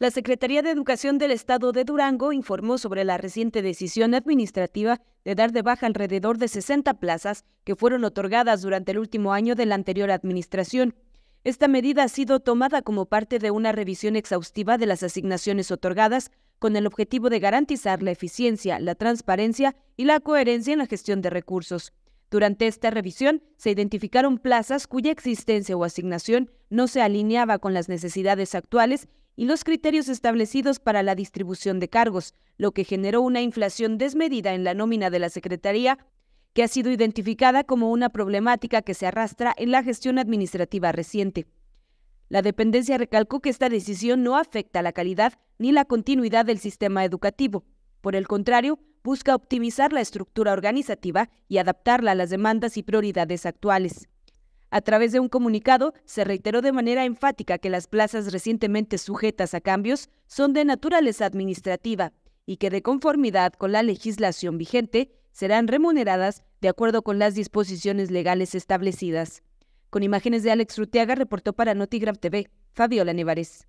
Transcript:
La Secretaría de Educación del Estado de Durango informó sobre la reciente decisión administrativa de dar de baja alrededor de 60 plazas que fueron otorgadas durante el último año de la anterior administración. Esta medida ha sido tomada como parte de una revisión exhaustiva de las asignaciones otorgadas con el objetivo de garantizar la eficiencia, la transparencia y la coherencia en la gestión de recursos. Durante esta revisión se identificaron plazas cuya existencia o asignación no se alineaba con las necesidades actuales y los criterios establecidos para la distribución de cargos, lo que generó una inflación desmedida en la nómina de la Secretaría, que ha sido identificada como una problemática que se arrastra en la gestión administrativa reciente. La dependencia recalcó que esta decisión no afecta la calidad ni la continuidad del sistema educativo, por el contrario, busca optimizar la estructura organizativa y adaptarla a las demandas y prioridades actuales. A través de un comunicado, se reiteró de manera enfática que las plazas recientemente sujetas a cambios son de naturaleza administrativa y que de conformidad con la legislación vigente serán remuneradas de acuerdo con las disposiciones legales establecidas. Con imágenes de Alex Rutiaga, reportó para NotiGram TV, Fabiola Nevarez.